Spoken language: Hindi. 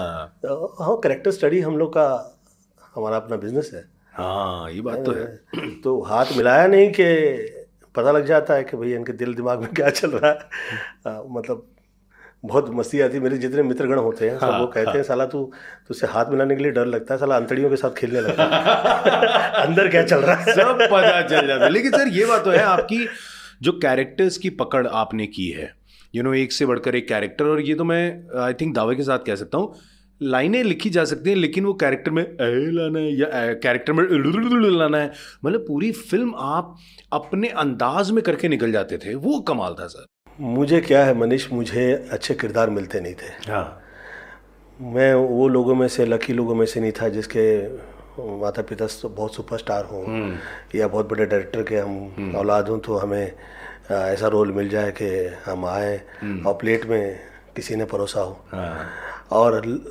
हाँ। तो हाँ करेक्टर स्टडी हम लोग का हमारा अपना बिजनेस है हाँ ये बात तो है तो हाथ मिलाया नहीं कि पता लग जाता है कि भाई इनके दिल दिमाग में क्या चल रहा है मतलब बहुत मस्ती आती मेरे जितने मित्रगण होते हैं हाँ, सब वो कहते हाँ. हैं साला तू तुझसे हाथ मिलाने के लिए डर लगता है साला अंतड़ियों के साथ खेलने लगता है अंदर क्या चल रहा है सब पता चल जाता है लेकिन सर ये बात तो है आपकी जो कैरेक्टर्स की पकड़ आपने की है यू नो एक से बढ़कर एक कैरेक्टर और ये तो मैं आई थिंक दावे के साथ कह सकता हूँ लाइनें लिखी जा सकती हैं लेकिन वो कैरेक्टर में ए लाना है या कैरेक्टर में लाना है मतलब पूरी फिल्म आप अपने अंदाज में करके निकल जाते थे वो कमाल था सर मुझे क्या है मनीष मुझे अच्छे किरदार मिलते नहीं थे हाँ मैं वो लोगों में से लकी लोगों में से नहीं था जिसके माता पिता बहुत सुपरस्टार हों हम्म। या बहुत बड़े डायरेक्टर के हम हम्म। औलाद हों तो हमें ऐसा रोल मिल जाए कि हम आए हम्म। और प्लेट में किसी ने परोसा हो हाँ। और